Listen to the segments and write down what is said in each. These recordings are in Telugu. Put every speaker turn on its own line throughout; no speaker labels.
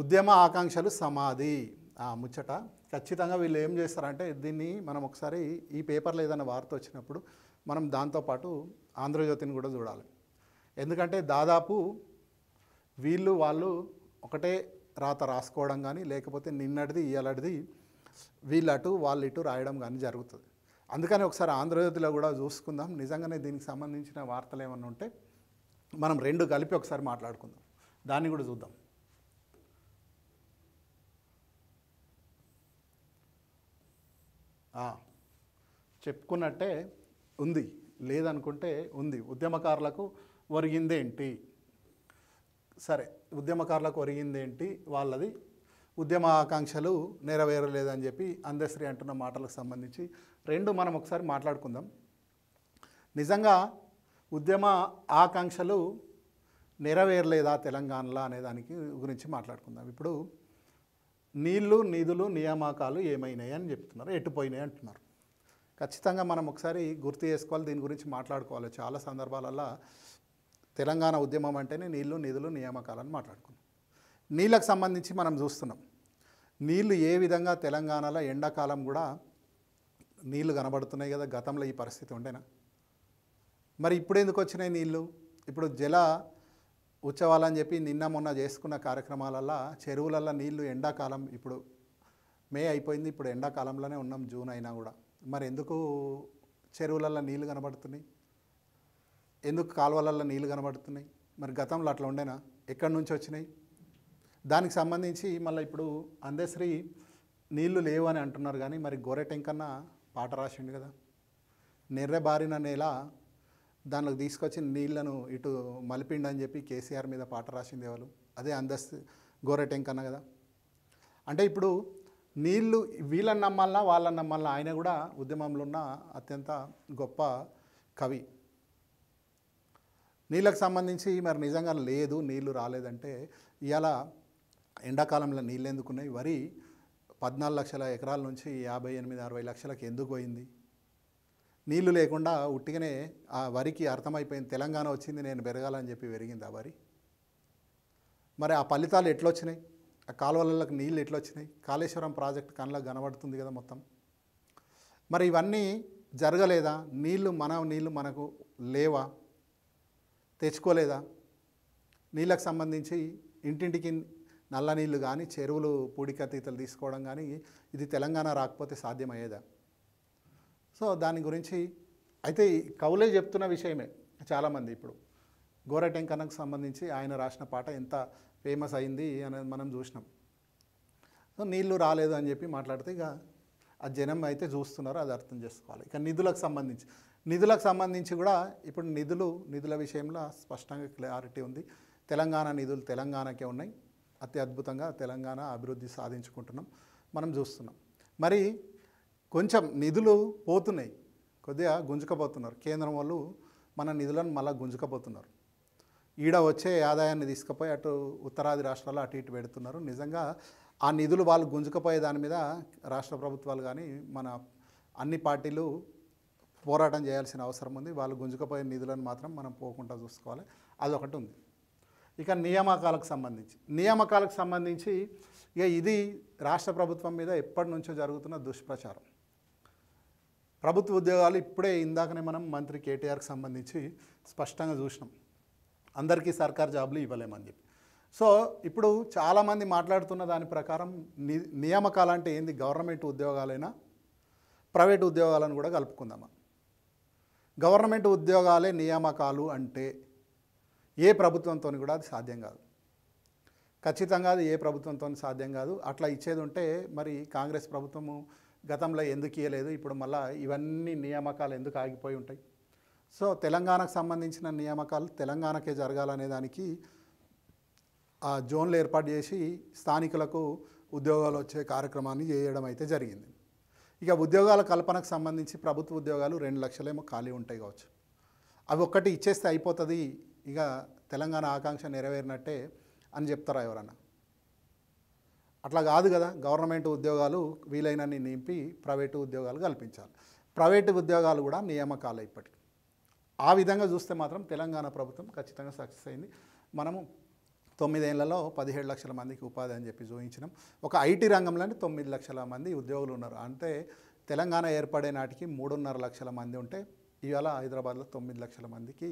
ఉద్యమ ఆకాంక్షలు సమాధి ఆ ముచ్చట ఖచ్చితంగా వీళ్ళు ఏం చేస్తారంటే దీన్ని మనం ఒకసారి ఈ పేపర్లో ఏదైనా వార్త వచ్చినప్పుడు మనం దాంతోపాటు ఆంధ్రజ్యోతిని కూడా చూడాలి ఎందుకంటే దాదాపు వీళ్ళు వాళ్ళు ఒకటే రాత రాసుకోవడం కానీ లేకపోతే నిన్నటిది ఇయ్యాలటిది వీళ్ళు అటు వాళ్ళు ఇటు రాయడం కానీ జరుగుతుంది అందుకని ఒకసారి ఆంధ్రజ్యోతిలో కూడా చూసుకుందాం నిజంగానే దీనికి సంబంధించిన వార్తలు ఏమన్నా ఉంటే మనం రెండు కలిపి ఒకసారి మాట్లాడుకుందాం దాన్ని కూడా చూద్దాం చెప్పుకున్నట్టే ఉంది లేదనుకుంటే ఉంది ఉద్యమకారులకు ఒరిగిందేంటి సరే ఉద్యమకారులకు ఒరిగిందేంటి వాళ్ళది ఉద్యమ ఆకాంక్షలు నెరవేరలేదని చెప్పి అందశ్రీ అంటున్న మాటలకు సంబంధించి రెండు మనం ఒకసారి మాట్లాడుకుందాం నిజంగా ఉద్యమ ఆకాంక్షలు నెరవేరలేదా తెలంగాణలో అనే దానికి గురించి మాట్లాడుకుందాం ఇప్పుడు నీళ్లు నిధులు నియామకాలు ఏమైనాయి అని చెప్తున్నారు ఎట్టుపోయినాయి అంటున్నారు ఖచ్చితంగా మనం ఒకసారి గుర్తు చేసుకోవాలి దీని గురించి మాట్లాడుకోవాలి చాలా సందర్భాలలో తెలంగాణ ఉద్యమం అంటేనే నీళ్లు నిధులు నియామకాలను మాట్లాడుకున్నాం నీళ్ళకు సంబంధించి మనం చూస్తున్నాం నీళ్లు ఏ విధంగా తెలంగాణలో ఎండాకాలం కూడా నీళ్లు కనబడుతున్నాయి కదా గతంలో ఈ పరిస్థితి ఉండేనా మరి ఇప్పుడు ఎందుకు వచ్చినాయి నీళ్ళు ఇప్పుడు జల ఉత్సవాలని చెప్పి నిన్న మొన్న చేసుకున్న కార్యక్రమాలల్లో చెరువులల్లో నీళ్లు ఎండాకాలం ఇప్పుడు మే అయిపోయింది ఇప్పుడు ఎండాకాలంలోనే ఉన్నాం జూన్ అయినా కూడా మరి ఎందుకు చెరువులల్లో నీళ్లు కనబడుతున్నాయి ఎందుకు కాలువలల్లో నీళ్లు కనబడుతున్నాయి మరి గతంలో అట్లా ఉండేనా ఎక్కడి నుంచి వచ్చినాయి దానికి సంబంధించి మళ్ళీ ఇప్పుడు అందశ్రీ నీళ్లు లేవు అని అంటున్నారు కానీ మరి గోరెటెంకన్నా పాట రాసిండు కదా బారిన నేల దానిలోకి తీసుకొచ్చి నీళ్లను ఇటు మలిపిండి అని చెప్పి కేసీఆర్ మీద పాట రాసింది ఎవరు అదే అందస్తు గోరెటెంక్ అన్న కదా అంటే ఇప్పుడు నీళ్లు వీళ్ళని నమ్మాలన్నా వాళ్ళని నమ్మాలన్నా ఆయన కూడా ఉద్యమంలో ఉన్న అత్యంత గొప్ప కవి నీళ్ళకు సంబంధించి మరి నిజంగా లేదు నీళ్లు రాలేదంటే ఇవాళ ఎండాకాలంలో నీళ్ళు ఎందుకున్నాయి వరి పద్నాలుగు లక్షల ఎకరాల నుంచి యాభై ఎనిమిది అరవై లక్షలకు ఎందుకు పోయింది నీళ్లు లేకుండా ఉట్టిగానే ఆ వరికి అర్థమైపోయింది తెలంగాణ వచ్చింది నేను పెరగాలని చెప్పి పెరిగింది ఆ వరి మరి ఆ ఫలితాలు ఎట్లొచ్చినాయి ఆ కాలువలకు నీళ్ళు ఎట్లొచ్చినాయి కాళేశ్వరం ప్రాజెక్ట్ కళ్ళకు కనబడుతుంది కదా మొత్తం మరి ఇవన్నీ జరగలేదా నీళ్లు మన నీళ్లు మనకు లేవా తెచ్చుకోలేదా నీళ్ళకు సంబంధించి ఇంటింటికి నల్ల నీళ్లు కానీ చెరువులు పూడికతీతలు తీసుకోవడం కానీ ఇది తెలంగాణ రాకపోతే సాధ్యమయ్యేదా సో దాని గురించి అయితే కవులే చెప్తున్న విషయమే చాలామంది ఇప్పుడు గోరటెంకనకు సంబంధించి ఆయన రాసిన పాట ఎంత ఫేమస్ అయింది అనేది మనం చూసినాం సో నీళ్లు రాలేదు అని చెప్పి మాట్లాడితే ఇక ఆ జనం అయితే చూస్తున్నారో అది అర్థం చేసుకోవాలి ఇక నిధులకు సంబంధించి నిధులకు సంబంధించి కూడా ఇప్పుడు నిధులు నిధుల విషయంలో స్పష్టంగా క్లారిటీ ఉంది తెలంగాణ నిధులు తెలంగాణకే ఉన్నాయి అతి అద్భుతంగా తెలంగాణ అభివృద్ధి సాధించుకుంటున్నాం మనం చూస్తున్నాం మరి కొంచెం నిధులు పోతున్నాయి కొద్దిగా గుంజుకపోతున్నారు కేంద్రం వాళ్ళు మన నిధులను మళ్ళీ గుంజుకపోతున్నారు ఈడ వచ్చే ఆదాయాన్ని తీసుకుపోయి అటు ఉత్తరాది రాష్ట్రాలు అటు ఇటు పెడుతున్నారు నిజంగా ఆ నిధులు వాళ్ళు గుంజుకుపోయే దాని మీద రాష్ట్ర ప్రభుత్వాలు కానీ మన అన్ని పార్టీలు పోరాటం చేయాల్సిన అవసరం ఉంది వాళ్ళు గుంజుకుపోయే నిధులను మాత్రం మనం పోకుండా చూసుకోవాలి అదొకటి ఉంది ఇక నియామకాలకు సంబంధించి నియామకాలకు సంబంధించి ఇక ఇది రాష్ట్ర ప్రభుత్వం మీద ఎప్పటి నుంచో జరుగుతున్న దుష్ప్రచారం ప్రభుత్వ ఉద్యోగాలు ఇప్పుడే ఇందాకనే మనం మంత్రి కేటీఆర్కి సంబంధించి స్పష్టంగా చూసినాం అందరికీ సర్కార్ జాబులు ఇవ్వలేమని చెప్పి సో ఇప్పుడు చాలామంది మాట్లాడుతున్న దాని ప్రకారం ని నియామకాలు అంటే ఏంది గవర్నమెంట్ ఉద్యోగాలైనా ప్రైవేట్ ఉద్యోగాలను కూడా కలుపుకుందామా గవర్నమెంట్ ఉద్యోగాలే నియామకాలు అంటే ఏ ప్రభుత్వంతో కూడా అది సాధ్యం కాదు ఖచ్చితంగా అది ఏ ప్రభుత్వంతో సాధ్యం కాదు అట్లా ఇచ్చేది ఉంటే మరి కాంగ్రెస్ ప్రభుత్వము గతంలో ఎందుకు ఇవ్వలేదు ఇప్పుడు మళ్ళీ ఇవన్నీ నియామకాలు ఎందుకు ఆగిపోయి ఉంటాయి సో తెలంగాణకు సంబంధించిన నియామకాలు తెలంగాణకే జరగాలనే దానికి ఆ జోన్లు ఏర్పాటు చేసి స్థానికులకు ఉద్యోగాలు వచ్చే కార్యక్రమాన్ని చేయడం అయితే జరిగింది ఇక ఉద్యోగాల కల్పనకు సంబంధించి ప్రభుత్వ ఉద్యోగాలు రెండు లక్షలేమో ఖాళీ ఉంటాయి కావచ్చు అవి ఒక్కటి ఇచ్చేస్తే అయిపోతుంది ఇక తెలంగాణ ఆకాంక్ష నెరవేరినట్టే అని చెప్తారా ఎవరన్నా అట్లా కాదు కదా గవర్నమెంట్ ఉద్యోగాలు వీలైనన్ని నింపి ప్రైవేటు ఉద్యోగాలు కల్పించాలి ప్రైవేటు ఉద్యోగాలు కూడా నియామకాలు ఇప్పటికి ఆ విధంగా చూస్తే మాత్రం తెలంగాణ ప్రభుత్వం ఖచ్చితంగా సక్సెస్ అయింది మనము తొమ్మిదేళ్లలో పదిహేడు లక్షల మందికి ఉపాధి అని చెప్పి చూపించినాం ఒక ఐటీ రంగంలోనే తొమ్మిది లక్షల మంది ఉద్యోగులు ఉన్నారు అంటే తెలంగాణ ఏర్పడే నాటికి మూడున్నర లక్షల మంది ఉంటే ఇవాళ హైదరాబాద్లో తొమ్మిది లక్షల మందికి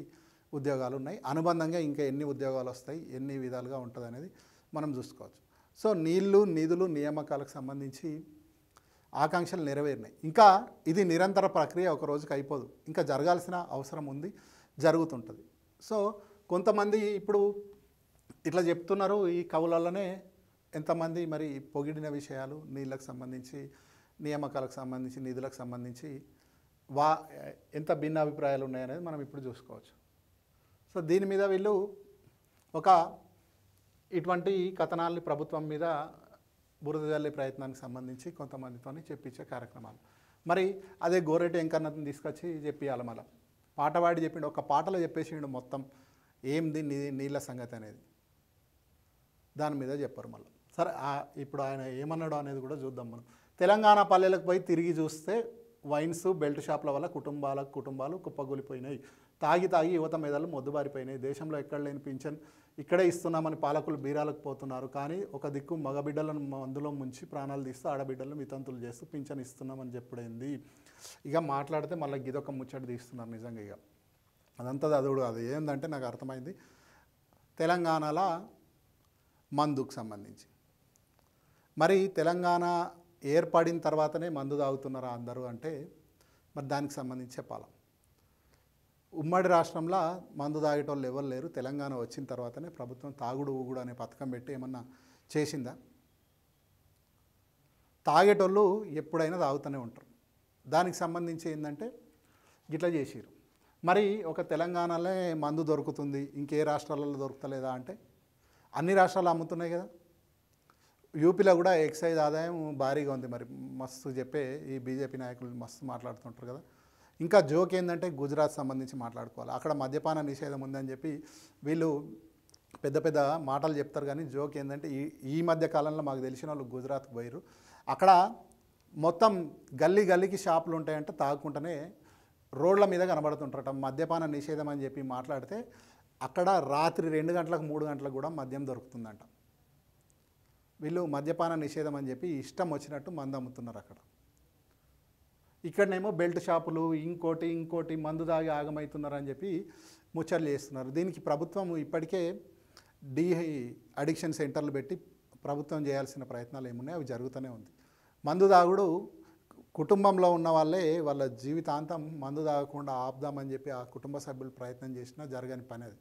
ఉద్యోగాలు ఉన్నాయి అనుబంధంగా ఇంకా ఎన్ని ఉద్యోగాలు వస్తాయి ఎన్ని విధాలుగా ఉంటుంది అనేది మనం చూసుకోవచ్చు సో నీళ్లు నిధులు నియామకాలకు సంబంధించి ఆకాంక్షలు నెరవేరినాయి ఇంకా ఇది నిరంతర ప్రక్రియ ఒక రోజుకి అయిపోదు ఇంకా జరగాల్సిన అవసరం ఉంది జరుగుతుంటుంది సో కొంతమంది ఇప్పుడు ఇట్లా చెప్తున్నారు ఈ కవులలోనే ఎంతమంది మరి పొగిడిన విషయాలు నీళ్ళకు సంబంధించి నియామకాలకు సంబంధించి నిధులకు సంబంధించి వా ఎంత భిన్న అభిప్రాయాలు ఉన్నాయనేది మనం ఇప్పుడు చూసుకోవచ్చు సో దీని మీద వీళ్ళు ఒక ఇటువంటి కథనాల్ని ప్రభుత్వం మీద బురద జల్లే ప్రయత్నానికి సంబంధించి కొంతమందితో చెప్పించే కార్యక్రమాలు మరి అదే గోరెటి ఎంకన్నతను తీసుకొచ్చి చెప్పియాలి మళ్ళీ పాటవాడి చెప్పిండు ఒక పాటలో చెప్పేసిండు మొత్తం ఏంది నీళ్ళ సంగతి అనేది దాని మీద చెప్పారు మళ్ళీ సరే ఇప్పుడు ఆయన ఏమన్నాడు అనేది కూడా చూద్దాం మనం తెలంగాణ పల్లెలకు పోయి తిరిగి చూస్తే వైన్స్ బెల్ట్ షాప్ల వల్ల కుటుంబాలకు కుటుంబాలు కుప్పగూలిపోయినాయి తాగి తాగి యువత మేధాలు మొద్దుబారిపోయినాయి దేశంలో ఎక్కడ లేని పింఛన్ ఇక్కడే ఇస్తున్నామని పాలకులు బీరాలకు పోతున్నారు కానీ ఒక దిక్కు మగబిడ్డలను మందులో ముంచి ప్రాణాలు తీస్తూ ఆడబిడ్డలను వితంతులు చేస్తూ పింఛన్ ఇస్తున్నామని చెప్పుడైంది ఇక మాట్లాడితే మళ్ళీ గిదొక ముచ్చట తీస్తున్నారు నిజంగా ఇక అదంతా చదువుడు అది ఏంటంటే నాకు అర్థమైంది తెలంగాణలో మందుకు సంబంధించి మరి తెలంగాణ ఏర్పడిన తర్వాతనే మందు తాగుతున్నారా అందరూ అంటే మరి దానికి సంబంధించి చెప్పాలా ఉమ్మడి రాష్ట్రంలో మందు తాగేటోళ్ళు ఎవరు లేరు తెలంగాణ వచ్చిన తర్వాతనే ప్రభుత్వం తాగుడు ఊగుడు అనే పథకం పెట్టి ఏమన్నా చేసిందా తాగేటోళ్ళు ఎప్పుడైనా తాగుతూనే ఉంటారు దానికి సంబంధించి ఏంటంటే ఇట్లా చేసారు మరి ఒక తెలంగాణలో మందు దొరుకుతుంది ఇంకే రాష్ట్రాలలో దొరుకుతలేదా అంటే అన్ని రాష్ట్రాలు అమ్ముతున్నాయి కదా యూపీలో కూడా ఎక్సైజ్ ఆదాయం భారీగా ఉంది మరి మస్తు చెప్పే ఈ బీజేపీ నాయకులు మస్తు మాట్లాడుతుంటారు కదా ఇంకా జోక్ ఏంటంటే గుజరాత్ సంబంధించి మాట్లాడుకోవాలి అక్కడ మద్యపాన నిషేధం ఉందని చెప్పి వీళ్ళు పెద్ద పెద్ద మాటలు చెప్తారు కానీ జోక్ ఏంటంటే ఈ ఈ మధ్య కాలంలో మాకు తెలిసిన వాళ్ళు గుజరాత్కి పోయారు అక్కడ మొత్తం గల్లీ గల్లీకి షాపులు ఉంటాయంటే తాగుకుంటేనే రోడ్ల మీద కనబడుతుంటారట మద్యపాన నిషేధం అని చెప్పి మాట్లాడితే అక్కడ రాత్రి రెండు గంటలకు మూడు గంటలకు కూడా మద్యం దొరుకుతుందంట వీళ్ళు మద్యపాన నిషేధం అని చెప్పి ఇష్టం వచ్చినట్టు మంద అమ్ముతున్నారు అక్కడ ఇక్కడనేమో బెల్ట్ షాపులు ఇంకోటి ఇంకోటి మందు దాగి ఆగమవుతున్నారని అని చెప్పి ముచ్చట్లు చేస్తున్నారు దీనికి ప్రభుత్వం ఇప్పటికే డిహై అడిక్షన్ సెంటర్లు పెట్టి ప్రభుత్వం చేయాల్సిన ప్రయత్నాలు ఏమున్నాయి అవి జరుగుతూనే ఉంది మందు దాగుడు కుటుంబంలో ఉన్న వాళ్ళే వాళ్ళ జీవితాంతం మందు తాగకుండా ఆపుదామని చెప్పి ఆ కుటుంబ సభ్యులు ప్రయత్నం చేసినా జరగని పని అది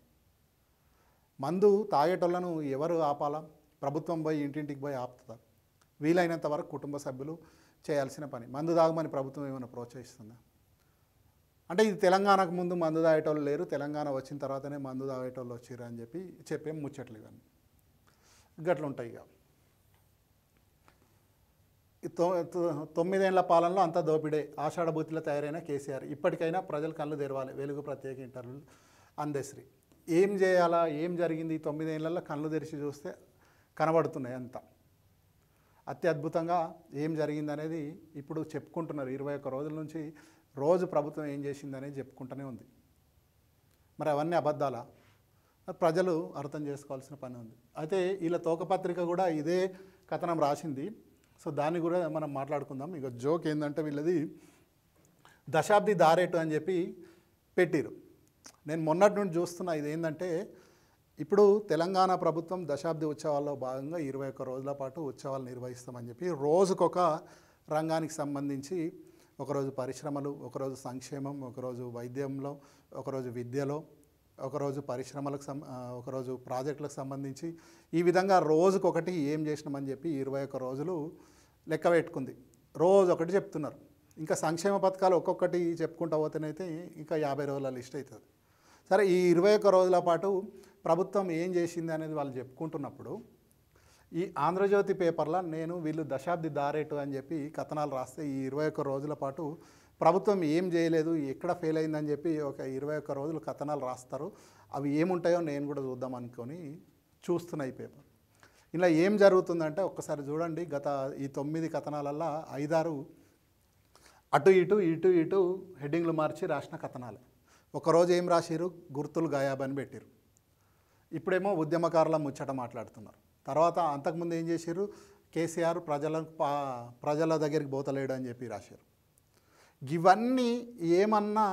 మందు తాగేటోళ్ళను ఎవరు ఆపాలా ప్రభుత్వం పోయి ఇంటింటికి పోయి ఆపుతారు వీలైనంత వరకు కుటుంబ సభ్యులు చేయాల్సిన పని మందు తాగమని ప్రభుత్వం ఏమైనా ప్రోత్సహిస్తుందా అంటే ఇది తెలంగాణకు ముందు మందు తాగేటోళ్ళు లేరు తెలంగాణ వచ్చిన తర్వాతనే మందు తాగేటోళ్ళు వచ్చారు అని చెప్పి చెప్పేం ముచ్చట్లు ఇవన్నీ గట్లు ఉంటాయి ఇక తొమ్మిదేళ్ల పాలనలో అంతా దోపిడే ఆషాఢభూతిలో తయారైన కేసీఆర్ ఇప్పటికైనా ప్రజలు కళ్ళు తెరవాలి వెలుగు ప్రత్యేక ఇంటర్వ్యూలు అందశ్రీ ఏం చేయాలా ఏం జరిగింది తొమ్మిదేళ్లలో కళ్ళు తెరిచి చూస్తే కనబడుతున్నాయి అంతా అత్యద్భుతంగా ఏం జరిగిందనేది ఇప్పుడు చెప్పుకుంటున్నారు ఇరవై ఒక్క రోజుల నుంచి రోజు ప్రభుత్వం ఏం చేసిందనేది చెప్పుకుంటూనే ఉంది మరి అవన్నీ అబద్ధాల ప్రజలు అర్థం చేసుకోవాల్సిన పని ఉంది అయితే వీళ్ళ తోకపత్రిక కూడా ఇదే కథనం రాసింది సో దాన్ని కూడా మనం మాట్లాడుకుందాం ఇక జోక్ ఏంటంటే వీళ్ళది దశాబ్ది దారేటు అని చెప్పి పెట్టిరు నేను మొన్నటి నుండి చూస్తున్నా ఇది ఏంటంటే ఇప్పుడు తెలంగాణ ప్రభుత్వం దశాబ్ది ఉత్సవాల్లో భాగంగా ఇరవై ఒక్క రోజుల పాటు ఉత్సవాలు నిర్వహిస్తామని చెప్పి రోజుకొక రంగానికి సంబంధించి ఒకరోజు పరిశ్రమలు ఒకరోజు సంక్షేమం ఒకరోజు వైద్యంలో ఒకరోజు విద్యలో ఒకరోజు పరిశ్రమలకు సం ఒకరోజు ప్రాజెక్టులకు సంబంధించి ఈ విధంగా రోజుకొకటి ఏం చేసినామని చెప్పి ఇరవై ఒక్క రోజులు లెక్క పెట్టుకుంది రోజు ఒకటి చెప్తున్నారు ఇంకా సంక్షేమ పథకాలు ఒక్కొక్కటి చెప్పుకుంటూ పోతేనైతే ఇంకా యాభై రోజుల లిస్ట్ అవుతుంది సరే ఈ ఇరవై ఒక్క రోజుల పాటు ప్రభుత్వం ఏం చేసింది అనేది వాళ్ళు చెప్పుకుంటున్నప్పుడు ఈ ఆంధ్రజ్యోతి పేపర్లో నేను వీళ్ళు దశాబ్ది దారేటు అని చెప్పి కథనాలు రాస్తే ఈ ఇరవై ఒక్క రోజుల పాటు ప్రభుత్వం ఏం చేయలేదు ఎక్కడ ఫెయిల్ అయిందని చెప్పి ఒక ఇరవై ఒక్క రోజులు కథనాలు రాస్తారు అవి ఏముంటాయో నేను కూడా చూద్దాం అనుకొని చూస్తున్నాయి పేపర్ ఇలా ఏం జరుగుతుందంటే ఒక్కసారి చూడండి గత ఈ తొమ్మిది కథనాలల్లో ఐదారు అటు ఇటు ఇటు ఇటు హెడ్డింగ్లు మార్చి రాసిన కథనాలే ఒకరోజు ఏం రాసిరు గుర్తులు గాయాబని పెట్టారు ఇప్పుడేమో ఉద్యమకారుల ముచ్చట మాట్లాడుతున్నారు తర్వాత అంతకుముందు ఏం చేశారు కేసీఆర్ ప్రజలకు ప్రజల దగ్గరికి బోతలేడు అని చెప్పి రాశారు ఇవన్నీ ఏమన్నా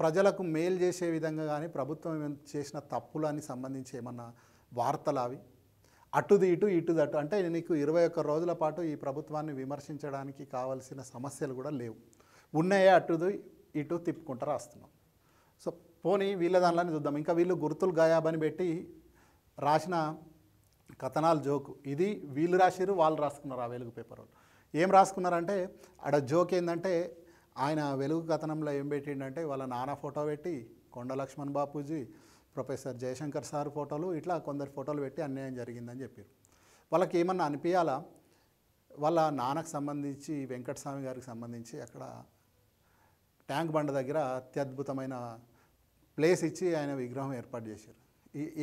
ప్రజలకు మేలు చేసే విధంగా కానీ ప్రభుత్వం చేసిన తప్పులని సంబంధించి ఏమన్నా వార్తలు అవి అటుది ఇటు ఇటుది అటు అంటే నీకు ఇరవై ఒక్క రోజుల పాటు ఈ ప్రభుత్వాన్ని విమర్శించడానికి కావలసిన సమస్యలు కూడా లేవు ఉన్నాయే అటుది ఇటు తిప్పుకుంటూ రాస్తున్నాం సో పోనీ వీళ్ళ దానిలోనే చూద్దాం ఇంకా వీళ్ళు గుర్తులు గాయాబని పెట్టి రాసిన కథనాలు జోకు ఇది వీళ్ళు రాసారు వాళ్ళు రాసుకున్నారు ఆ వెలుగు పేపర్ వాళ్ళు ఏం రాసుకున్నారంటే ఆడ జోక్ ఏంటంటే ఆయన వెలుగు కథనంలో ఏం పెట్టిండంటే వాళ్ళ నాన్న ఫోటో పెట్టి కొండ లక్ష్మణ్ బాపూజీ ప్రొఫెసర్ జయశంకర్ సార్ ఫోటోలు ఇట్లా కొందరు ఫోటోలు పెట్టి అన్యాయం జరిగిందని చెప్పారు వాళ్ళకి ఏమన్నా అనిపించాలా వాళ్ళ నాన్నకు సంబంధించి వెంకటస్వామి గారికి సంబంధించి అక్కడ ట్యాంక్ బండ దగ్గర అత్యద్భుతమైన ప్లేస్ ఇచ్చి ఆయన విగ్రహం ఏర్పాటు చేశారు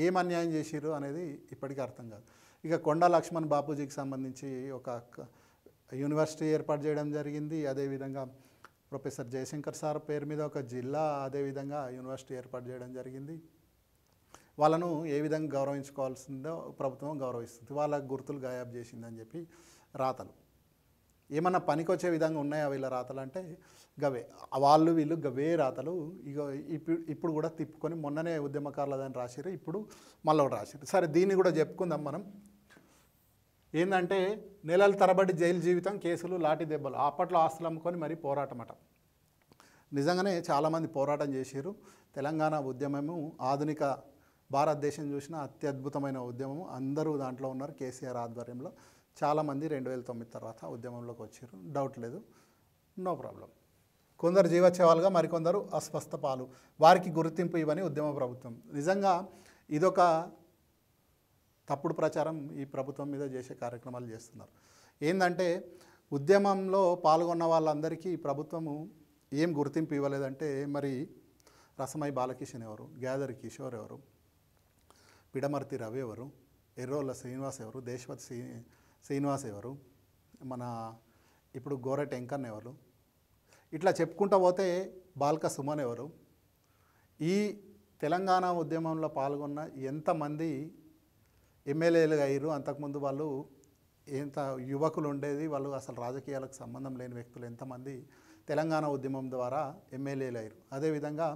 ఏం అన్యాయం చేశారు అనేది ఇప్పటికీ అర్థం కాదు ఇక కొండ లక్ష్మణ్ బాపూజీకి సంబంధించి ఒక యూనివర్సిటీ ఏర్పాటు చేయడం జరిగింది అదేవిధంగా ప్రొఫెసర్ జయశంకర్ సార్ పేరు మీద ఒక జిల్లా అదేవిధంగా యూనివర్సిటీ ఏర్పాటు చేయడం జరిగింది వాళ్ళను ఏ విధంగా గౌరవించుకోవాల్సిందో ప్రభుత్వం గౌరవిస్తుంది వాళ్ళ గుర్తులు గాయాబ్ చేసిందని చెప్పి రాతలు ఏమన్నా పనికొచ్చే విధంగా ఉన్నాయా వీళ్ళ రాతలు అంటే గవే వాళ్ళు వీళ్ళు గవే రాతలు ఇక ఇప్పుడు ఇప్పుడు కూడా తిప్పుకొని మొన్ననే ఉద్యమకారులదని రాసిరు ఇప్పుడు మళ్ళీ ఒకటి రాసిరు సరే దీన్ని కూడా చెప్పుకుందాం మనం ఏంటంటే నెలల తరబడి జైలు జీవితం కేసులు లాఠీ దెబ్బలు అప్పట్లో ఆస్తులు అమ్ముకొని మరీ పోరాటం అట నిజంగానే చాలామంది పోరాటం చేసారు తెలంగాణ ఉద్యమము ఆధునిక భారతదేశం చూసిన అత్యద్భుతమైన ఉద్యమము అందరూ దాంట్లో ఉన్నారు కేసీఆర్ ఆధ్వర్యంలో చాలామంది రెండు వేల తొమ్మిది తర్వాత ఉద్యమంలోకి వచ్చారు డౌట్ లేదు నో ప్రాబ్లం కొందరు జీవచ్యవాలుగా మరికొందరు అస్వస్థ పాలు వారికి గుర్తింపు ఇవ్వని ఉద్యమ ప్రభుత్వం నిజంగా ఇదొక తప్పుడు ప్రచారం ఈ ప్రభుత్వం మీద చేసే కార్యక్రమాలు చేస్తున్నారు ఏంటంటే ఉద్యమంలో పాల్గొన్న వాళ్ళందరికీ ప్రభుత్వము ఏం గుర్తింపు ఇవ్వలేదంటే మరి రసమై బాలకిషన్ ఎవరు గ్యాదర్ కిషోర్ ఎవరు పిడమర్తి రవి ఎవరు ఎర్రోళ్ళ శ్రీనివాస్ ఎవరు దేశవతి శ్రీ శ్రీనివాస్ ఎవరు మన ఇప్పుడు గోరె ఎంకన్ ఎవరు ఇట్లా చెప్పుకుంటూ పోతే బాల్క సుమన్ ఎవరు ఈ తెలంగాణ ఉద్యమంలో పాల్గొన్న ఎంతమంది ఎమ్మెల్యేలు అయ్యారు అంతకుముందు వాళ్ళు ఎంత యువకులు ఉండేది వాళ్ళు అసలు రాజకీయాలకు సంబంధం లేని వ్యక్తులు ఎంతమంది తెలంగాణ ఉద్యమం ద్వారా ఎమ్మెల్యేలు అయ్యారు అదేవిధంగా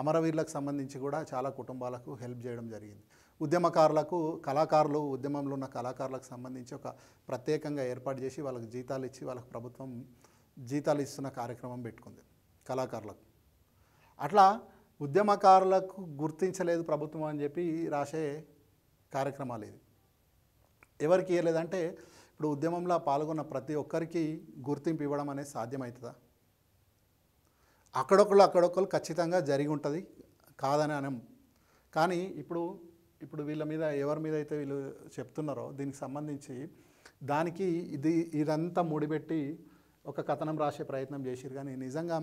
అమరవీరులకు సంబంధించి కూడా చాలా కుటుంబాలకు హెల్ప్ చేయడం జరిగింది ఉద్యమకారులకు కళాకారులు ఉద్యమంలో ఉన్న కళాకారులకు సంబంధించి ఒక ప్రత్యేకంగా ఏర్పాటు చేసి వాళ్ళకి జీతాలు ఇచ్చి వాళ్ళకు ప్రభుత్వం జీతాలు ఇస్తున్న కార్యక్రమం పెట్టుకుంది కళాకారులకు అట్లా ఉద్యమకారులకు గుర్తించలేదు ప్రభుత్వం అని చెప్పి రాసే కార్యక్రమాలు ఇది ఎవరికి ఇవ్వలేదంటే ఇప్పుడు ఉద్యమంలో పాల్గొన్న ప్రతి ఒక్కరికి గుర్తింపు ఇవ్వడం అనేది సాధ్యమవుతుందా అక్కడొకళ్ళు అక్కడొకళ్ళు ఖచ్చితంగా జరిగి ఉంటుంది కాదని అనం కానీ ఇప్పుడు ఇప్పుడు వీళ్ళ మీద ఎవరి మీద అయితే వీళ్ళు చెప్తున్నారో దీనికి సంబంధించి దానికి ఇది ఇదంతా ముడిపెట్టి ఒక కథనం రాసే ప్రయత్నం చేసిరు కానీ నిజంగా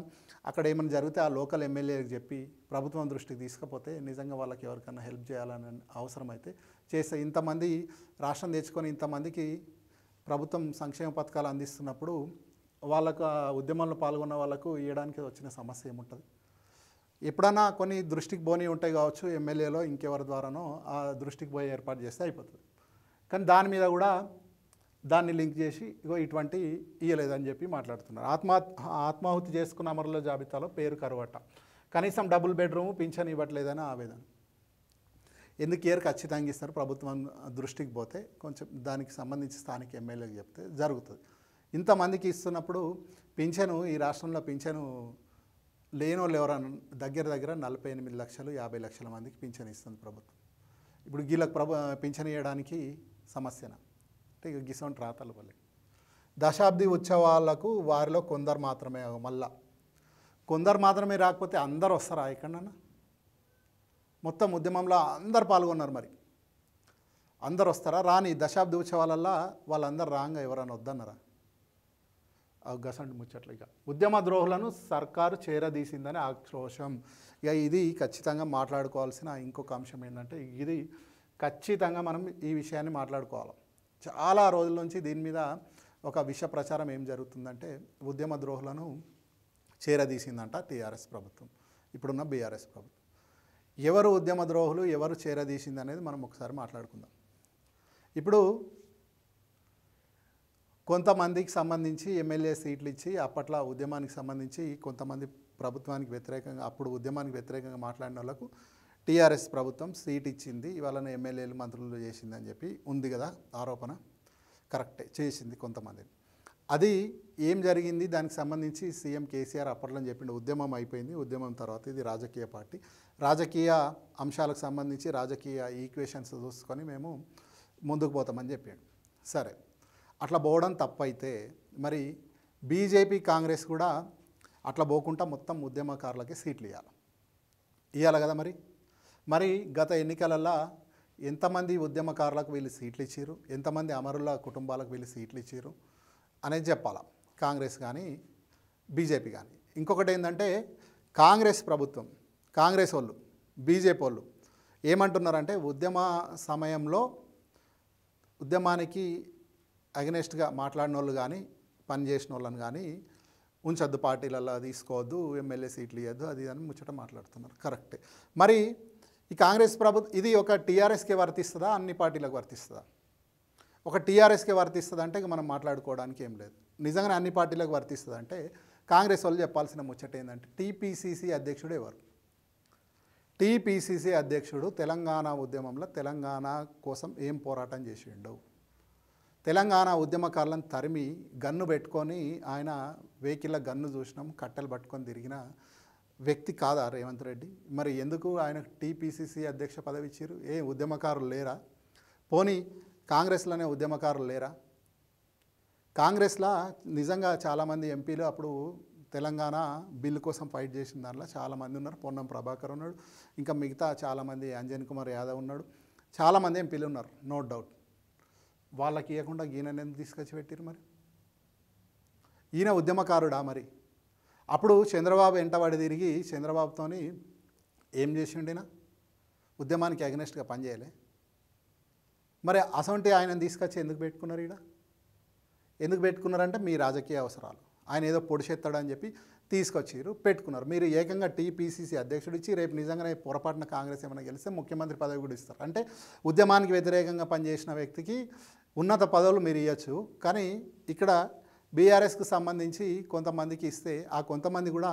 అక్కడ ఏమైనా జరిగితే ఆ లోకల్ ఎమ్మెల్యేకి చెప్పి ప్రభుత్వం దృష్టికి తీసుకపోతే నిజంగా వాళ్ళకి ఎవరికైనా హెల్ప్ చేయాలని అవసరం అయితే చేస్తే ఇంతమంది రాష్ట్రం తెచ్చుకొని ఇంతమందికి ప్రభుత్వం సంక్షేమ పథకాలు అందిస్తున్నప్పుడు వాళ్ళకు ఉద్యమంలో పాల్గొన్న వాళ్ళకు ఇవ్వడానికి వచ్చిన సమస్య ఏముంటుంది ఎప్పుడన్నా కొన్ని దృష్టికి పోనీ ఉంటాయి కావచ్చు ఎమ్మెల్యేలో ఇంకెవరి ద్వారానో ఆ దృష్టికి పోయి ఏర్పాటు చేస్తే అయిపోతుంది కానీ దాని మీద కూడా దాన్ని లింక్ చేసి ఇగో ఇటువంటి ఇయ్యలేదని చెప్పి మాట్లాడుతున్నారు ఆత్మా ఆత్మాహుతి చేసుకున్న అమరుల జాబితాలో పేరు కరువట కనీసం డబుల్ బెడ్రూమ్ పింఛన్ ఇవ్వట్లేదని ఆవేదన ఎందుకు ఏరు ఖచ్చితంగా ఇస్తారు ప్రభుత్వం దృష్టికి పోతే కొంచెం దానికి సంబంధించి స్థానిక ఎమ్మెల్యేకి చెప్తే జరుగుతుంది ఇంతమందికి ఇస్తున్నప్పుడు పింఛను ఈ రాష్ట్రంలో పింఛను లేనోళ్ళు వాళ్ళు ఎవరన్నా దగ్గర దగ్గర నలభై ఎనిమిది లక్షలు యాభై లక్షల మందికి పింఛను ఇస్తుంది ప్రభుత్వం ఇప్పుడు వీళ్ళకి ప్రభు పింఛను ఇవ్వడానికి సమస్యనా అంటే ఇక గిసంటి రాతలు వాళ్ళకి దశాబ్ది ఉత్సవాలకు వారిలో కొందరు మాత్రమే మళ్ళా కొందరు మాత్రమే రాకపోతే అందరు వస్తారా ఎక్కడన్నా మొత్తం ఉద్యమంలో అందరు పాల్గొన్నారు మరి అందరు వస్తారా రాని దశాబ్ది ఉత్సవాలల్లో వాళ్ళందరూ రాంగా ఎవరైనా వద్దన్నారా ఆ గసండి ముచ్చట్లు ఇక ఉద్యమ ద్రోహులను సర్కారు చేరదీసిందని ఆక్రోషం ఇక ఇది ఖచ్చితంగా మాట్లాడుకోవాల్సిన ఇంకొక అంశం ఏంటంటే ఇది ఖచ్చితంగా మనం ఈ విషయాన్ని మాట్లాడుకోవాలి చాలా రోజుల నుంచి దీని మీద ఒక విష ప్రచారం ఏం జరుగుతుందంటే ఉద్యమ ద్రోహులను చేరదీసిందంట టీఆర్ఎస్ ప్రభుత్వం ఇప్పుడున్న బీఆర్ఎస్ ప్రభుత్వం ఎవరు ఉద్యమ ద్రోహులు ఎవరు చేరదీసింది అనేది మనం ఒకసారి మాట్లాడుకుందాం ఇప్పుడు కొంతమందికి సంబంధించి ఎమ్మెల్యే సీట్లు ఇచ్చి అప్పట్లో ఉద్యమానికి సంబంధించి కొంతమంది ప్రభుత్వానికి వ్యతిరేకంగా అప్పుడు ఉద్యమానికి వ్యతిరేకంగా మాట్లాడిన వాళ్ళకు టీఆర్ఎస్ ప్రభుత్వం సీట్ ఇచ్చింది ఇవాళ ఎమ్మెల్యేలు మంత్రులు చేసింది అని చెప్పి ఉంది కదా ఆరోపణ కరెక్టే చేసింది కొంతమంది అది ఏం జరిగింది దానికి సంబంధించి సీఎం కేసీఆర్ అప్పట్లో చెప్పిండు ఉద్యమం అయిపోయింది ఉద్యమం తర్వాత ఇది రాజకీయ పార్టీ రాజకీయ అంశాలకు సంబంధించి రాజకీయ ఈక్వేషన్స్ చూసుకొని మేము ముందుకు పోతామని చెప్పాడు సరే అట్లా పోవడం తప్పైతే మరి బీజేపీ కాంగ్రెస్ కూడా అట్లా పోకుండా మొత్తం ఉద్యమకారులకి సీట్లు ఇవ్వాలి ఇవ్వాలి కదా మరి మరి గత ఎన్నికలల్లో ఎంతమంది ఉద్యమకారులకు వీళ్ళు సీట్లు ఇచ్చారు ఎంతమంది అమరుల కుటుంబాలకు వీళ్ళు సీట్లు ఇచ్చారు అనేది చెప్పాల కాంగ్రెస్ కానీ బీజేపీ కానీ ఇంకొకటి ఏంటంటే కాంగ్రెస్ ప్రభుత్వం కాంగ్రెస్ వాళ్ళు బీజేపీ వాళ్ళు ఏమంటున్నారంటే ఉద్యమ సమయంలో ఉద్యమానికి అగనెస్ట్గా మాట్లాడిన వాళ్ళు కానీ పనిచేసిన వాళ్ళని కానీ ఉంచద్దు పార్టీలలో తీసుకోవద్దు ఎమ్మెల్యే సీట్లు ఇవ్వద్దు అది అని ముచ్చట మాట్లాడుతున్నారు కరెక్టే మరి ఈ కాంగ్రెస్ ప్రభుత్వం ఇది ఒక టీఆర్ఎస్కే వర్తిస్తుందా అన్ని పార్టీలకు వర్తిస్తుందా ఒక టీఆర్ఎస్కే వర్తిస్తుందా అంటే మనం మాట్లాడుకోవడానికి ఏం లేదు నిజంగానే అన్ని పార్టీలకు వర్తిస్తుంది అంటే కాంగ్రెస్ వాళ్ళు చెప్పాల్సిన ముచ్చట ఏంటంటే టీపీసీసీ అధ్యక్షుడు ఎవరు టీపీసీసీ అధ్యక్షుడు తెలంగాణ ఉద్యమంలో తెలంగాణ కోసం ఏం పోరాటం చేసిండు తెలంగాణ ఉద్యమకారులను తరిమి గన్ను పెట్టుకొని ఆయన వెహికల్ గన్ను చూసినాం కట్టెలు పట్టుకొని తిరిగిన వ్యక్తి కాదా రేవంత్ రెడ్డి మరి ఎందుకు ఆయన టీపీసీసీ అధ్యక్ష పదవి ఇచ్చారు ఏ ఉద్యమకారులు లేరా పోనీ కాంగ్రెస్లోనే ఉద్యమకారులు లేరా కాంగ్రెస్లో నిజంగా చాలామంది ఎంపీలు అప్పుడు తెలంగాణ బిల్లు కోసం ఫైట్ చేసిన దానిలో చాలామంది ఉన్నారు పొన్నం ప్రభాకర్ ఉన్నాడు ఇంకా మిగతా చాలామంది అంజన్ కుమార్ యాదవ్ ఉన్నాడు చాలామంది ఎంపీలు ఉన్నారు నో డౌట్ వాళ్ళకి ఇవ్వకుండా ఈయన ఎందుకు తీసుకొచ్చి పెట్టారు మరి ఈయన ఉద్యమకారుడా మరి అప్పుడు చంద్రబాబు వెంటవాడి తిరిగి చంద్రబాబుతోని ఏం చేసి ఉండినా ఉద్యమానికి అగ్నెస్ట్గా పనిచేయలే మరి అసంటి ఆయనను తీసుకొచ్చి ఎందుకు పెట్టుకున్నారు ఈడ ఎందుకు పెట్టుకున్నారంటే మీ రాజకీయ అవసరాలు ఆయన ఏదో పొడిచేత్తాడని చెప్పి తీసుకొచ్చారు పెట్టుకున్నారు మీరు ఏకంగా టీపీసీసీ అధ్యక్షుడు ఇచ్చి రేపు నిజంగానే పొరపాటున కాంగ్రెస్ ఏమైనా గెలిస్తే ముఖ్యమంత్రి పదవి కూడా ఇస్తారు అంటే ఉద్యమానికి వ్యతిరేకంగా పనిచేసిన వ్యక్తికి ఉన్నత పదవులు మీరు ఇవ్వచ్చు కానీ ఇక్కడ బీఆర్ఎస్కి సంబంధించి కొంతమందికి ఇస్తే ఆ కొంతమంది కూడా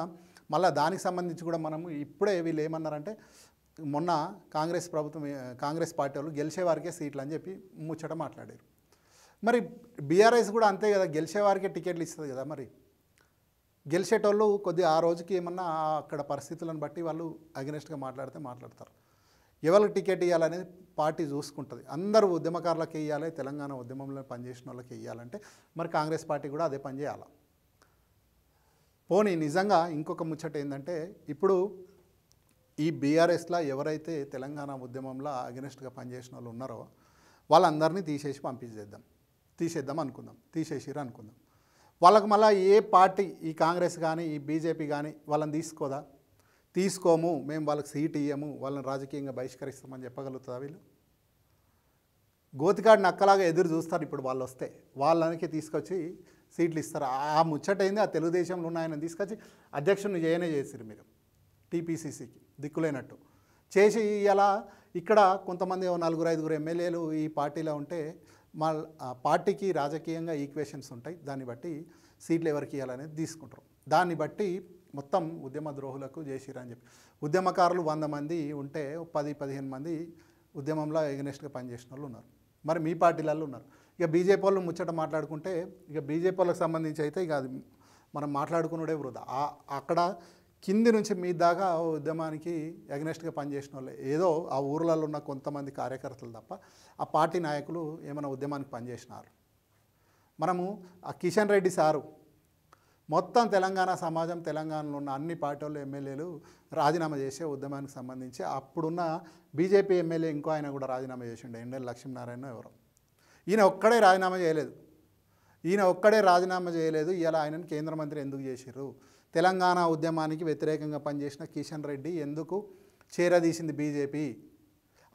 మళ్ళీ దానికి సంబంధించి కూడా మనము ఇప్పుడే వీళ్ళు ఏమన్నారంటే మొన్న కాంగ్రెస్ ప్రభుత్వం కాంగ్రెస్ పార్టీ వాళ్ళు గెలిచేవారికే సీట్లు అని చెప్పి ముచ్చట మాట్లాడారు మరి బీఆర్ఎస్ కూడా అంతే కదా గెలిచేవారికే టికెట్లు ఇస్తుంది కదా మరి గెలిచేటోళ్ళు కొద్దిగా ఆ రోజుకి ఏమన్నా అక్కడ పరిస్థితులను బట్టి వాళ్ళు అగెనిస్ట్గా మాట్లాడితే మాట్లాడతారు ఎవరికి టికెట్ ఇవ్వాలనేది పార్టీ చూసుకుంటుంది అందరూ ఉద్యమకారులకు వేయాలి తెలంగాణ ఉద్యమంలో పనిచేసిన వాళ్ళకి వేయాలంటే మరి కాంగ్రెస్ పార్టీ కూడా అదే పనిచేయాల పోనీ నిజంగా ఇంకొక ముచ్చట ఏంటంటే ఇప్పుడు ఈ బీఆర్ఎస్లో ఎవరైతే తెలంగాణ ఉద్యమంలో అగెనిస్ట్గా పనిచేసిన వాళ్ళు ఉన్నారో వాళ్ళందరినీ తీసేసి పంపించేద్దాం తీసేద్దాం అనుకుందాం తీసేసిరు అనుకుందాం వాళ్ళకు మళ్ళీ ఏ పార్టీ ఈ కాంగ్రెస్ కానీ ఈ బీజేపీ కానీ వాళ్ళని తీసుకోదా తీసుకోము మేము వాళ్ళకి సీట్ ఇయ్యము వాళ్ళని రాజకీయంగా బహిష్కరిస్తామని చెప్పగలుగుతుందా వీళ్ళు గోతికాడిని అక్కలాగా ఎదురు చూస్తారు ఇప్పుడు వాళ్ళు వస్తే వాళ్ళకి తీసుకొచ్చి సీట్లు ఇస్తారు ఆ ముచ్చటైంది ఆ తెలుగుదేశంలో ఉన్న ఆయన తీసుకొచ్చి అధ్యక్షుని చేయనే చేసిరు మీరు టీపీసీసీకి దిక్కులేనట్టు చేసి ఇలా ఇక్కడ కొంతమంది నలుగురు ఐదుగురు ఎమ్మెల్యేలు ఈ పార్టీలో ఉంటే మా పార్టీకి రాజకీయంగా ఈక్వేషన్స్ ఉంటాయి దాన్ని బట్టి సీట్లు ఎవరికి ఇవ్వాలనేది తీసుకుంటారు దాన్ని బట్టి మొత్తం ఉద్యమ ద్రోహులకు చేసిరని చెప్పి ఉద్యమకారులు వంద మంది ఉంటే పది పదిహేను మంది ఉద్యమంలో ఎగ్నెస్ట్గా పనిచేసిన వాళ్ళు ఉన్నారు మరి మీ పార్టీలలో ఉన్నారు ఇక బీజేపీ వాళ్ళు ముచ్చట మాట్లాడుకుంటే ఇక బీజేపీ వాళ్ళకి సంబంధించి అయితే ఇక అది మనం మాట్లాడుకున్నడే వృధా అక్కడ కింది నుంచి మీ దాకా ఉద్యమానికి అగ్నెస్ట్గా పనిచేసిన వాళ్ళు ఏదో ఆ ఊర్లలో ఉన్న కొంతమంది కార్యకర్తలు తప్ప ఆ పార్టీ నాయకులు ఏమైనా ఉద్యమానికి పనిచేసినారు మనము ఆ కిషన్ రెడ్డి సారు మొత్తం తెలంగాణ సమాజం తెలంగాణలో ఉన్న అన్ని పార్టీలు ఎమ్మెల్యేలు రాజీనామా చేసే ఉద్యమానికి సంబంధించి అప్పుడున్న బీజేపీ ఎమ్మెల్యే ఇంకో ఆయన కూడా రాజీనామా చేసిండే ఎండెల్ లక్ష్మీనారాయణ ఎవరు ఈయన ఒక్కడే రాజీనామా చేయలేదు ఈయన ఒక్కడే రాజీనామా చేయలేదు ఇలా ఆయనను కేంద్ర మంత్రి ఎందుకు చేశారు తెలంగాణ ఉద్యమానికి వ్యతిరేకంగా పనిచేసిన కిషన్ రెడ్డి ఎందుకు చేరదీసింది బీజేపీ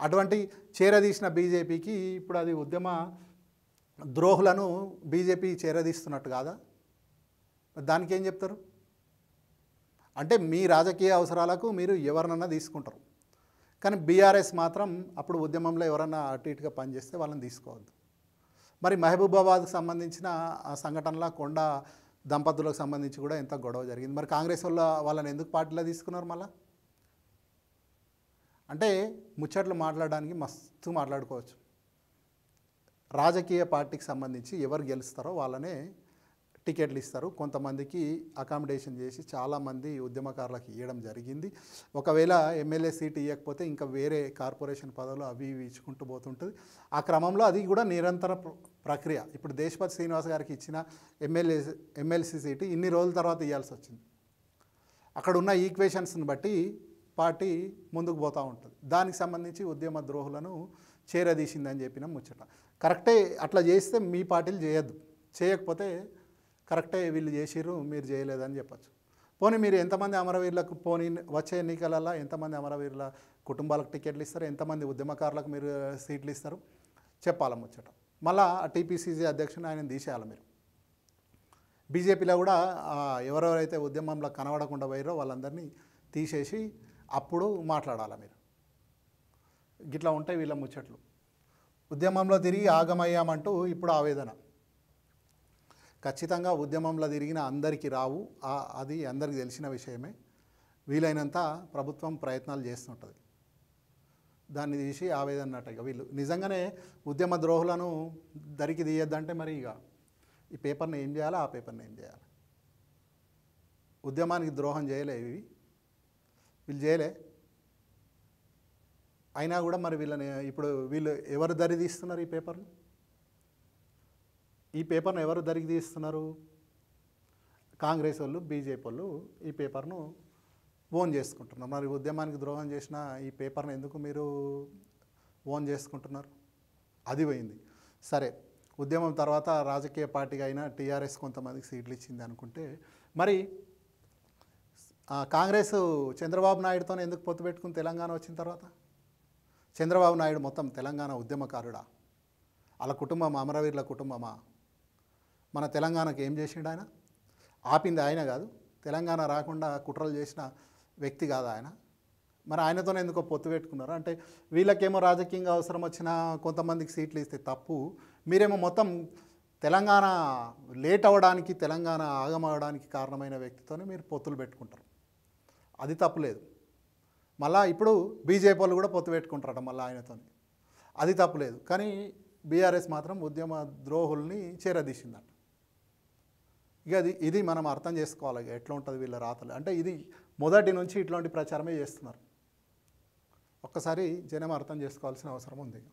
అటువంటి చేరదీసిన బీజేపీకి ఇప్పుడు అది ఉద్యమ ద్రోహులను బీజేపీ చేరదీస్తున్నట్టు కాదా దానికి ఏం చెప్తారు అంటే మీ రాజకీయ అవసరాలకు మీరు ఎవరినన్నా తీసుకుంటారు కానీ బీఆర్ఎస్ మాత్రం అప్పుడు ఉద్యమంలో ఎవరన్నా అటు ఇటుగా పనిచేస్తే వాళ్ళని తీసుకోవద్దు మరి మహబూబాబాద్కి సంబంధించిన ఆ సంఘటనలా కొండ దంపతులకు సంబంధించి కూడా ఎంత గొడవ జరిగింది మరి కాంగ్రెస్ వాళ్ళ వాళ్ళని ఎందుకు పార్టీలో తీసుకున్నారు మళ్ళా అంటే ముచ్చట్లు మాట్లాడడానికి మస్తు మాట్లాడుకోవచ్చు రాజకీయ పార్టీకి సంబంధించి ఎవరు గెలుస్తారో వాళ్ళనే టికెట్లు ఇస్తారు కొంతమందికి అకామిడేషన్ చేసి చాలామంది ఉద్యమకారులకు ఇవ్వడం జరిగింది ఒకవేళ ఎమ్మెల్యే సీట్ ఇవ్వకపోతే ఇంకా వేరే కార్పొరేషన్ పదవులు అవి ఇవి ఇచ్చుకుంటూ పోతుంటుంది ఆ క్రమంలో అది కూడా నిరంతర ప్రక్రియ ఇప్పుడు దేశపతి శ్రీనివాస్ గారికి ఇచ్చిన ఎమ్మెల్యే ఎమ్మెల్సీ సీట్ ఇన్ని రోజుల తర్వాత ఇవ్వాల్సి వచ్చింది అక్కడ ఉన్న ఈక్వేషన్స్ని బట్టి పార్టీ ముందుకు పోతూ ఉంటుంది దానికి సంబంధించి ఉద్యమ ద్రోహులను చేరదీసిందని చెప్పిన ముచ్చట కరెక్టే అట్లా చేస్తే మీ పార్టీలు చేయొద్దు చేయకపోతే కరెక్టే వీళ్ళు చేసిర్రు మీరు చేయలేదని చెప్పచ్చు పోనీ మీరు ఎంతమంది అమరవీరులకు పోనీ వచ్చే ఎన్నికలలో ఎంతమంది అమరవీరుల కుటుంబాలకు టికెట్లు ఇస్తారు ఎంతమంది ఉద్యమకారులకు మీరు సీట్లు ఇస్తారు చెప్పాలి ముచ్చట మళ్ళా టీపీసీసీ అధ్యక్షుని ఆయన తీసేయాలి మీరు బీజేపీలో కూడా ఎవరెవరైతే ఉద్యమంలో కనబడకుండా పోయారో వాళ్ళందరినీ తీసేసి అప్పుడు మాట్లాడాలి మీరు గిట్లా ఉంటాయి వీళ్ళ ముచ్చట్లు ఉద్యమంలో తిరిగి ఆగమయ్యామంటూ ఇప్పుడు ఆవేదన ఖచ్చితంగా ఉద్యమంలో తిరిగిన అందరికీ రావు అది అందరికీ తెలిసిన విషయమే వీలైనంత ప్రభుత్వం ప్రయత్నాలు చేస్తుంటుంది దాన్ని తీసి ఆవేదన ఇక వీళ్ళు నిజంగానే ఉద్యమ ద్రోహులను దరికి తీయొద్దంటే మరి ఇక ఈ పేపర్ని ఏం చేయాలా ఆ పేపర్ని ఏం చేయాలి ఉద్యమానికి ద్రోహం చేయలే ఇవి వీళ్ళు చేయలే అయినా కూడా మరి వీళ్ళని ఇప్పుడు వీళ్ళు ఎవరు దరిదీస్తున్నారు ఈ పేపర్లు ఈ పేపర్ను ఎవరు దరికి తీస్తున్నారు కాంగ్రెస్ వాళ్ళు బీజేపీ వాళ్ళు ఈ పేపర్ను ఓన్ చేసుకుంటున్నారు మరి ఉద్యమానికి ద్రోహం చేసిన ఈ పేపర్ను ఎందుకు మీరు ఓన్ చేసుకుంటున్నారు అది పోయింది సరే ఉద్యమం తర్వాత రాజకీయ పార్టీగా అయినా టీఆర్ఎస్ కొంతమందికి సీట్లు ఇచ్చింది అనుకుంటే మరి కాంగ్రెస్ చంద్రబాబు నాయుడుతో ఎందుకు పొత్తు పెట్టుకుని తెలంగాణ వచ్చిన తర్వాత చంద్రబాబు నాయుడు మొత్తం తెలంగాణ ఉద్యమకారుడా వాళ్ళ కుటుంబం అమరవీరుల కుటుంబమా మన తెలంగాణకు ఏం చేసిండు ఆయన ఆపింది ఆయన కాదు తెలంగాణ రాకుండా కుట్రలు చేసిన వ్యక్తి కాదు ఆయన మరి ఆయనతోనే ఎందుకో పొత్తు పెట్టుకున్నారు అంటే వీళ్ళకేమో రాజకీయంగా అవసరం వచ్చిన కొంతమందికి సీట్లు ఇస్తే తప్పు మీరేమో మొత్తం తెలంగాణ లేట్ అవ్వడానికి తెలంగాణ ఆగమవడానికి కారణమైన వ్యక్తితోనే మీరు పొత్తులు పెట్టుకుంటారు అది తప్పులేదు మళ్ళీ ఇప్పుడు బీజేపీ వాళ్ళు కూడా పొత్తు పెట్టుకుంటారట మళ్ళీ ఆయనతోని అది తప్పులేదు కానీ బీఆర్ఎస్ మాత్రం ఉద్యమ ద్రోహుల్ని చేరదీసిందట ఇక అది ఇది మనం అర్థం చేసుకోవాలి ఎట్లా ఉంటుంది వీళ్ళ రాతలు అంటే ఇది మొదటి నుంచి ఇట్లాంటి ప్రచారమే చేస్తున్నారు ఒక్కసారి జనం అర్థం చేసుకోవాల్సిన అవసరం ఉంది